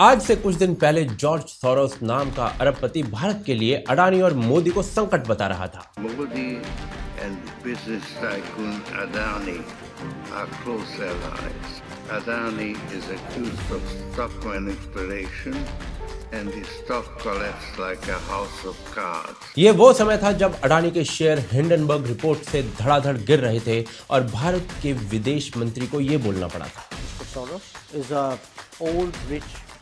आज से कुछ दिन पहले जॉर्ज सोरोस नाम का अरबपति भारत के लिए अडानी और मोदी को संकट बता रहा था ये वो समय था जब अडानी के शेयर हिंडनबर्ग रिपोर्ट से धड़ाधड़ गिर रहे थे और भारत के विदेश मंत्री को ये बोलना पड़ा था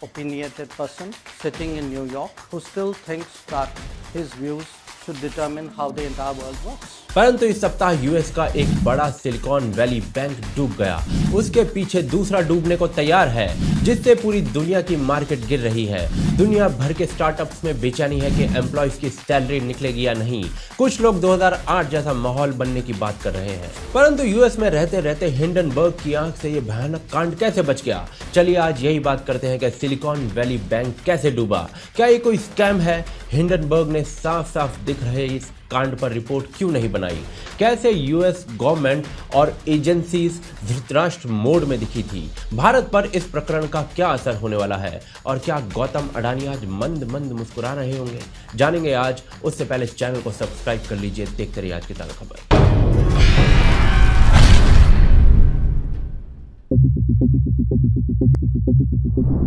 opinionated person sitting in New York who still thinks that his views should determine how the entire world works. परंतु इस सप्ताह यूएस का एक बड़ा सिलिकॉन वैली बैंक डूब गया उसके पीछे दूसरा डूबने को तैयार है जिससे पूरी दुनिया की मार्केट गिर रही है दुनिया भर के स्टार्टअप्स में बेचैनी है कि एम्प्लॉयज की सैलरी निकलेगी या नहीं कुछ लोग 2008 जैसा माहौल बनने की बात कर रहे हैं परंतु यूएस में रहते रहते हिंडनबर्ग की आंख से ये भयानक कांड कैसे बच गया चलिए आज यही बात करते हैं कि सिलिकॉन वैली बैंक कैसे डूबा क्या ये कोई स्कैम है हिंडनबर्ग ने साफ साफ दिख रहे इस कांड पर रिपोर्ट क्यों नहीं बना बनाई कैसे यूएस गवर्नमेंट और एजेंसीज धृतराष्ट्र मोड में दिखी थी भारत पर इस प्रकरण का क्या असर होने वाला है और क्या गौतम अडानी आज मंद मंद मुस्कुरा रहे होंगे जानेंगे आज उससे पहले चैनल को सब्सक्राइब कर लीजिए देखते रहिए आज की ताज़ा खबर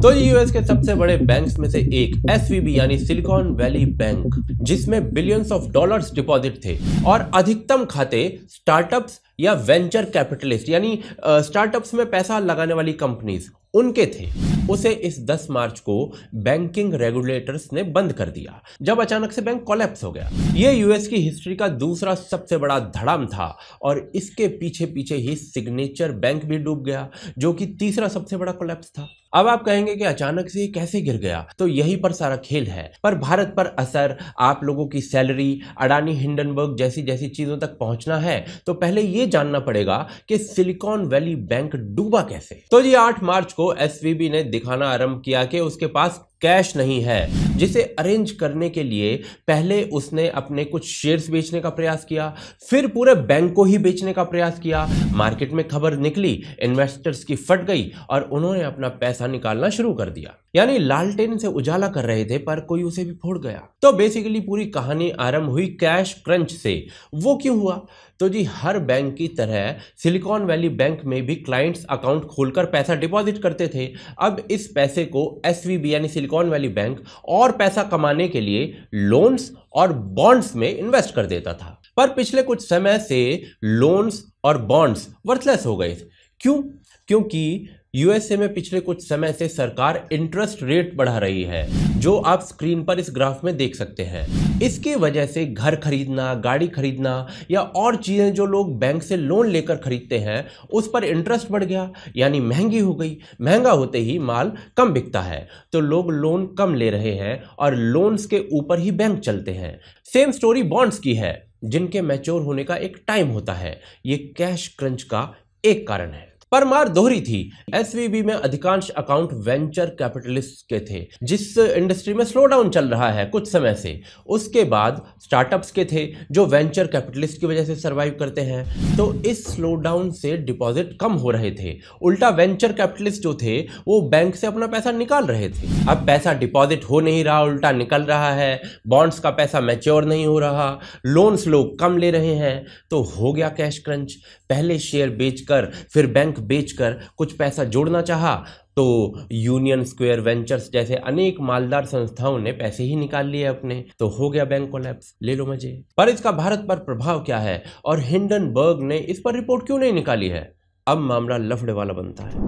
तो यूएस के सबसे बड़े बैंक्स में से एक एस यानी सिलिकॉन वैली बैंक जिसमें बिलियंस ऑफ डॉलर्स डिपॉजिट थे और अधिकतम खाते स्टार्टअप्स या वेंचर कैपिटलिस्ट यानी स्टार्टअप्स में पैसा लगाने वाली कंपनीज उनके थे उसे इस 10 मार्च को बैंकिंग रेगुलेटर्स ने बंद कर दिया जब अचानक से बैंक कोलैप्स हो गया ये यूएस की हिस्ट्री का दूसरा सबसे बड़ा धड़ाम था और इसके पीछे पीछे ही सिग्नेचर बैंक भी डूब गया जो कि तीसरा सबसे बड़ा कोलैप्स था अब आप कहेंगे कि अचानक से कैसे गिर गया तो यही पर सारा खेल है पर भारत पर असर आप लोगों की सैलरी अडानी हिंडनबर्ग जैसी जैसी चीज़ों तक पहुंचना है तो पहले ये जानना पड़ेगा कि सिलिकॉन वैली बैंक डूबा कैसे तो जी 8 मार्च को एस ने दिखाना आरंभ किया कि उसके पास कैश नहीं है जिसे अरेंज करने के लिए पहले उसने अपने कुछ शेयर्स बेचने का प्रयास किया फिर पूरे बैंक को ही बेचने का प्रयास किया मार्केट में खबर निकली इन्वेस्टर्स की फट गई और उन्होंने अपना पैसा निकालना शुरू कर दिया यानी लालटेन से उजाला कर रहे थे पर कोई उसे भी फोड़ गया तो बेसिकली पूरी कहानी आरंभ हुई कैश क्रंच से वो क्यों हुआ तो जी हर बैंक की तरह सिलिकॉन वैली बैंक में भी क्लाइंट्स अकाउंट खोलकर पैसा डिपॉजिट करते थे अब इस पैसे को एस यानी सिलिकॉन वैली बैंक और पैसा कमाने के लिए लोन्स और बॉन्ड्स में इन्वेस्ट कर देता था पर पिछले कुछ समय से लोन्स और बॉन्ड्स वर्थलेस हो गए थे क्यों क्योंकि यूएसए में पिछले कुछ समय से सरकार इंटरेस्ट रेट बढ़ा रही है जो आप स्क्रीन पर इस ग्राफ में देख सकते हैं इसकी वजह से घर खरीदना गाड़ी खरीदना या और चीजें जो लोग बैंक से लोन लेकर खरीदते हैं उस पर इंटरेस्ट बढ़ गया यानी महंगी हो गई महंगा होते ही माल कम बिकता है तो लोग लोन कम ले रहे हैं और लोन्स के ऊपर ही बैंक चलते हैं सेम स्टोरी बॉन्ड्स की है जिनके मैच्योर होने का एक टाइम होता है ये कैश क्रंच का एक कारण है परमार दोहरी थी एस में अधिकांश अकाउंट वेंचर कैपिटलिस्ट के थे जिस इंडस्ट्री में स्लो डाउन चल रहा है कुछ समय से उसके बाद स्टार्टअप्स के थे जो वेंचर कैपिटलिस्ट की वजह से सर्वाइव करते हैं तो इस स्लो डाउन से डिपॉजिट कम हो रहे थे उल्टा वेंचर कैपिटलिस्ट जो थे वो बैंक से अपना पैसा निकाल रहे थे अब पैसा डिपॉजिट हो नहीं रहा उल्टा निकल रहा है बॉन्ड्स का पैसा मैच्योर नहीं हो रहा लोन्स लोग कम ले रहे हैं तो हो गया कैश क्रंच पहले शेयर बेचकर फिर बैंक बैंक बेचकर कुछ पैसा जोड़ना चाहा तो यूनियन स्क्वायर वेंचर्स जैसे अनेक मालदार संस्थाओं ने पैसे ही निकाल लिए अपने तो हो गया बैंक कोलैप्स ले लो मजे पर इसका भारत पर प्रभाव क्या है और हिंडनबर्ग ने इस पर रिपोर्ट क्यों नहीं निकाली है अब मामला लफड़े वाला बनता है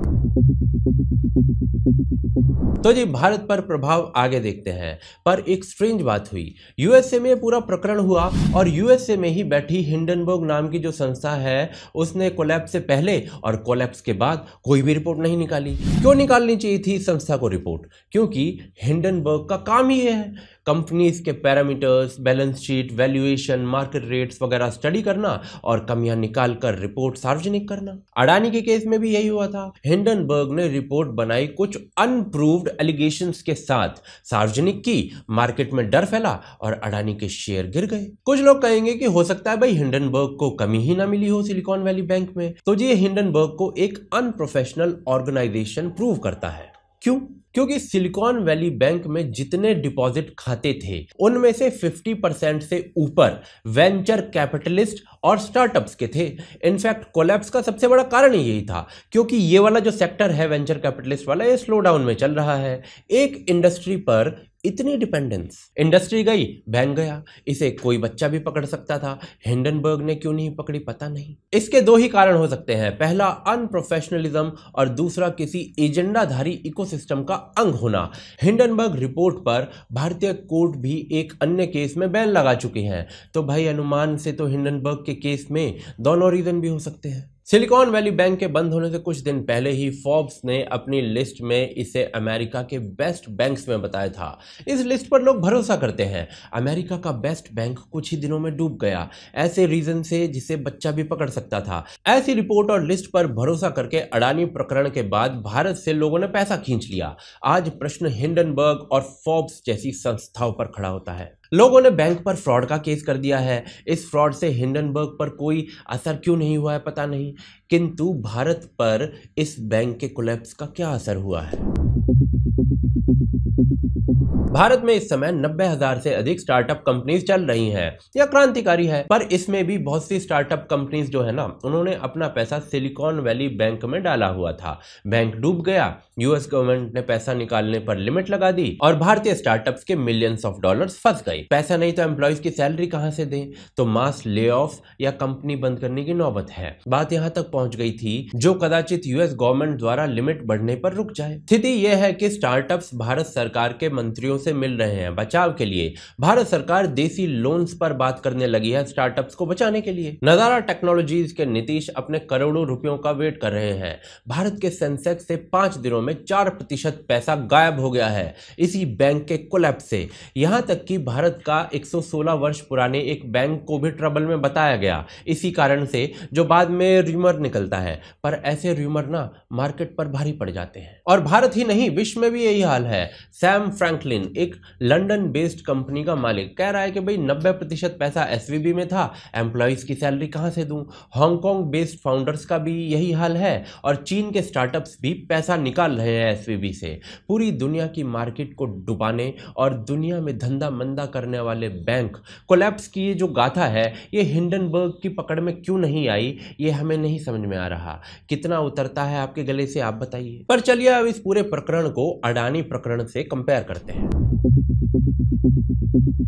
तो जी भारत पर प्रभाव आगे देखते हैं पर एक स्ट्रेंज बात हुई यूएसए में पूरा प्रकरण हुआ और यूएसए में ही बैठी हिंडनबर्ग नाम की जो संस्था है उसने कोलैप्स से पहले और कोलैप्स के बाद कोई भी रिपोर्ट नहीं निकाली क्यों निकालनी चाहिए थी संस्था को रिपोर्ट क्योंकि हिंडनबर्ग का काम ही है कंपनीज के parameters balance sheet valuation market rates वगैरह स्टडी करना और कमियां निकाल कर रिपोर्ट सार्वजनिक करना अडानी के केस में भी यही हुआ था हिंडनबर्ग ने रिपोर्ट बनाई कुछ अनप्रूव प्रूव्ड एलिगेशन के साथ सार्वजनिक की मार्केट में डर फैला और अडानी के शेयर गिर गए कुछ लोग कहेंगे कि हो सकता है भाई हिंडनबर्ग को कमी ही ना मिली हो सिलिकॉन वैली बैंक में तो ये हिंडनबर्ग को एक अनप्रोफेशनल ऑर्गेनाइजेशन प्रूव करता है क्यों क्योंकि सिलिकॉन वैली बैंक में जितने डिपॉजिट खाते थे उनमें से 50 परसेंट से ऊपर वेंचर कैपिटलिस्ट और स्टार्टअप्स के थे इनफैक्ट कोलैप्स का सबसे बड़ा कारण यही था क्योंकि ये वाला जो सेक्टर है वेंचर कैपिटलिस्ट वाला ये स्लो डाउन में चल रहा है एक इंडस्ट्री पर इतनी डिपेंडेंस इंडस्ट्री गई बैन गया इसे कोई बच्चा भी पकड़ सकता था हिंडनबर्ग ने क्यों नहीं पकड़ी पता नहीं इसके दो ही कारण हो सकते हैं पहला अनप्रोफेशनलिज्म और दूसरा किसी एजेंडाधारी इकोसिस्टम का अंग होना हिंडनबर्ग रिपोर्ट पर भारतीय कोर्ट भी एक अन्य केस में बैन लगा चुके हैं तो भाई अनुमान से तो हिंडनबर्ग के केस में दोनों रीजन भी हो सकते हैं सिलिकॉन वैली बैंक के बंद होने से कुछ दिन पहले ही फोर्ब्स ने अपनी लिस्ट में इसे अमेरिका के बेस्ट बैंक्स में बताया था इस लिस्ट पर लोग भरोसा करते हैं अमेरिका का बेस्ट बैंक कुछ ही दिनों में डूब गया ऐसे रीजन से जिसे बच्चा भी पकड़ सकता था ऐसी रिपोर्ट और लिस्ट पर भरोसा करके अडानी प्रकरण के बाद भारत से लोगों ने पैसा खींच लिया आज प्रश्न हिंडनबर्ग और फोर्ब्स जैसी संस्थाओं पर खड़ा होता है लोगों ने बैंक पर फ्रॉड का केस कर दिया है इस फ्रॉड से हिंडनबर्ग पर कोई असर क्यों नहीं हुआ है पता नहीं किंतु भारत पर इस बैंक के कोलेप्स का क्या असर हुआ है भारत में इस समय नब्बे हजार से अधिक स्टार्टअप कंपनीज चल रही हैं यह क्रांतिकारी है पर इसमें भी बहुत सी स्टार्टअप कंपनीज जो है ना उन्होंने अपना पैसा सिलिकॉन वैली बैंक में डाला हुआ था बैंक डूब गया यूएस गवर्नमेंट ने पैसा निकालने पर लिमिट लगा दी और भारतीय स्टार्टअप्स के मिलियंस ऑफ डॉलर्स फंस गए पैसा नहीं तो एम्प्लॉयज की सैलरी कहां से दें तो मास ले या कंपनी बंद करने की नौबत है बात यहां तक पहुंच गई थी जो कदाचित यूएस गवर्नमेंट द्वारा लिमिट बढ़ने पर रुक जाए स्थिति यह है कि स्टार्टअप्स भारत सरकार के मंत्रियों से मिल रहे हैं बचाव के लिए भारत सरकार देसी लोन्स पर बात करने लगी है स्टार्टअप्स को बचाने के लिए नजारा टेक्नोलॉजीज के नीतीश अपने करोड़ों रुपयों का वेट कर रहे हैं भारत के सेंसेक्स से पांच दिनों में चार प्रतिशत पैसा गायब हो गया है इसी बैंक के कोलैप्स से यहां तक कि भारत का 116 वर्ष पुराने एक बैंक को भी ट्रबल में बताया गया इसी कारण से जो बाद में र्यूमर निकलता है पर ऐसे र्यूमर ना मार्केट पर भारी पड़ जाते हैं और भारत ही नहीं विश्व में भी यही हाल है सैम फ्रैंकलिन एक लंडन बेस्ड कंपनी का मालिक कह रहा है कि भाई नब्बे प्रतिशत पैसा एस में था एम्प्लॉयज़ की सैलरी कहाँ से दूँ हांगकॉन्ग बेस्ड फाउंडर्स का भी यही हाल है और चीन के स्टार्टअप्स भी पैसा निकाल रहे हैं एस से पूरी दुनिया की मार्केट को डुबाने और दुनिया में धंधा मंदा करने वाले बैंक कोलैप्स की ये जो गाथा है ये हिंडनबर्ग की पकड़ में क्यों नहीं आई ये हमें नहीं समझ में आ रहा कितना उतरता है आपके गले से आप बताइए पर चलिए अब इस पूरे प्रकरण को अडानी प्रकरण से कंपेयर करते हैं ¡Gracias!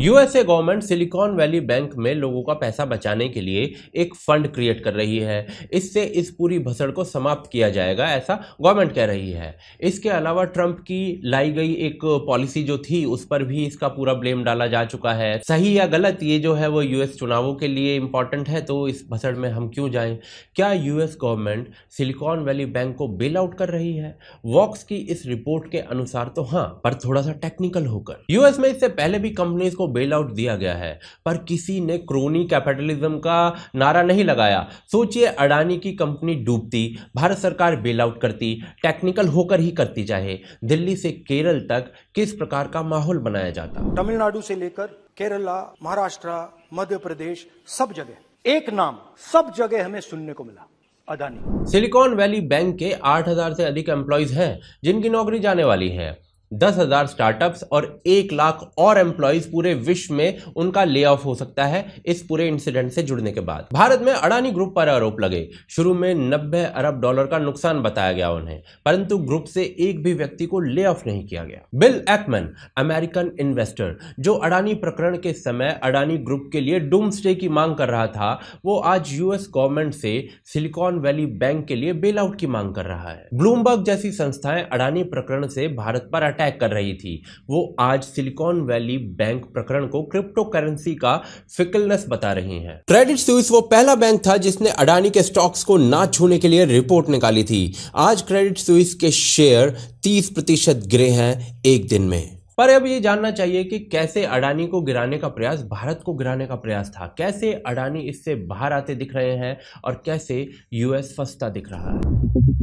USA government Silicon Valley Bank में लोगों का पैसा बचाने के लिए एक फंड क्रिएट कर रही है इससे इस पूरी भसड़ को समाप्त किया जाएगा ऐसा गवर्नमेंट कह रही है इसके अलावा ट्रंप की लाई गई एक पॉलिसी जो थी उस पर भी इसका पूरा ब्लेम डाला जा चुका है सही या गलत ये जो है वो यूएस चुनावों के लिए इंपॉर्टेंट है तो इस भसड़ में हम क्यों जाए क्या US government Silicon Valley Bank को बेल आउट कर रही है वॉक्स की इस रिपोर्ट के अनुसार तो हाँ पर थोड़ा सा टेक्निकल होकर यूएस में इससे पहले भी कंपनीज को बेल आउट दिया गया है पर किसी ने क्रोनी कैपिटलिज्म का नारा नहीं लगाया सोचिए अडानी की कंपनी डूबती भारत सरकार बेल आउट करती टेक्निकल होकर ही करती चाहे दिल्ली से केरल तक किस प्रकार का माहौल बनाया जाता तमिलनाडु से लेकर केरला महाराष्ट्र मध्य प्रदेश सब जगह एक नाम सब जगह हमें सुनने को मिला अदानी सिलिकॉन वैली बैंक के 8000 से अधिक एम्प्लॉयज हैं जिनकी नौकरी जाने वाली है दस हजार स्टार्टअप्स और एक लाख और एम्प्लॉयज पूरे विश्व में उनका ले ऑफ हो सकता है इस पूरे इंसिडेंट से जुड़ने के बाद भारत में अडानी ग्रुप पर आरोप लगे शुरू में नब्बे अरब डॉलर का नुकसान बताया गया उन्हें परंतु ग्रुप से एक भी व्यक्ति को ले ऑफ नहीं किया गया बिल एक्मन अमेरिकन इन्वेस्टर जो अडानी प्रकरण के समय अडानी ग्रुप के लिए डूम स्टे की मांग कर रहा था वो आज यूएस गवर्नमेंट से सिलिकॉन वैली बैंक के लिए बेल आउट की मांग कर रहा है ब्लूमबर्ग जैसी संस्थाएं अडानी प्रकरण से भारत पर अटैक कर रही थी वो आज सिलिकॉन वैली बैंक प्रकरण को क्रिप्टो करेंसी का फिकलनेस बता रही हैं क्रेडिट स्विस वो पहला बैंक था जिसने अडानी के स्टॉक्स को ना छूने के लिए रिपोर्ट निकाली थी आज क्रेडिट स्विस के शेयर तीस प्रतिशत गिरे हैं एक दिन में पर अब ये जानना चाहिए कि कैसे अडानी को गिराने का प्रयास भारत को गिराने का प्रयास था कैसे अडानी इससे बाहर आते दिख रहे हैं और कैसे यूएस फंसता दिख रहा है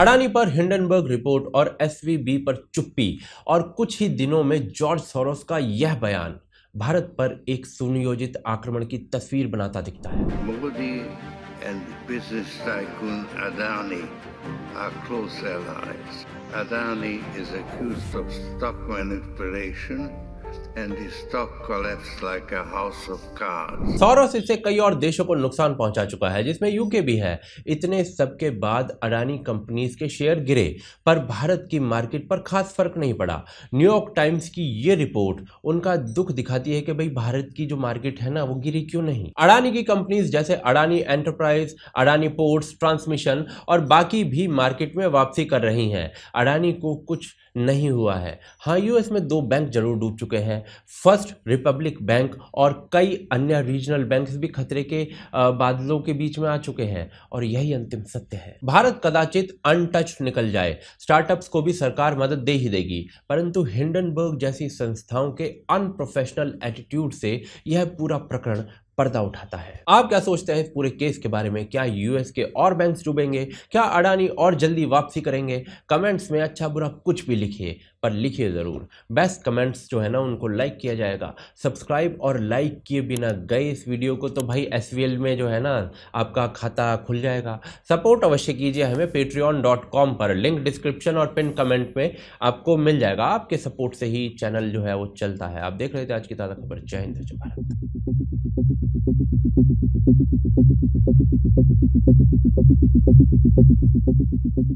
अडानी पर हिंडनबर्ग रिपोर्ट और एसवीबी पर चुप्पी और कुछ ही दिनों में जॉर्ज सोरोस का यह बयान भारत पर एक सुनियोजित आक्रमण की तस्वीर बनाता दिखता है मोदी सौरव his कई और देशों को नुकसान पहुंचा चुका है जिसमें यूके भी है इतने सब के बाद अडानी कंपनीज के शेयर गिरे पर भारत की मार्केट पर खास फर्क नहीं पड़ा न्यूयॉर्क टाइम्स की ये रिपोर्ट उनका दुख दिखाती है कि भाई भारत की जो मार्केट है ना वो गिरी क्यों नहीं अडानी की कंपनीज जैसे Adani enterprise Adani ports transmission और बाकी भी मार्केट में वापसी कर रही हैं अडानी को कुछ नहीं हुआ है हाँ यूएस में दो बैंक जरूर डूब चुके हैं हैं फर्स्ट रिपब्लिक बैंक और कई अन्य रीजनल बैंक भी खतरे के बादलों के बीच में आ चुके हैं और यही अंतिम सत्य है भारत कदाचित अनटच निकल जाए स्टार्टअप्स को भी सरकार मदद दे ही देगी परंतु हिंडनबर्ग जैसी संस्थाओं के अनप्रोफेशनल एटीट्यूड से यह पूरा प्रकरण पर्दा उठाता है आप क्या सोचते हैं इस पूरे केस के बारे में क्या यूएस के और बैंक्स डूबेंगे क्या अडानी और जल्दी वापसी करेंगे कमेंट्स में अच्छा बुरा कुछ भी लिखिए पर लिखिए ज़रूर बेस्ट कमेंट्स जो है ना उनको लाइक किया जाएगा सब्सक्राइब और लाइक किए बिना गए इस वीडियो को तो भाई एस में जो है ना आपका खाता खुल जाएगा सपोर्ट अवश्य कीजिए हमें patreon.com पर लिंक डिस्क्रिप्शन और पिन कमेंट में आपको मिल जाएगा आपके सपोर्ट से ही चैनल जो है वो चलता है आप देख रहे थे आज की ताज़ा खबर जय हिंद जय भारत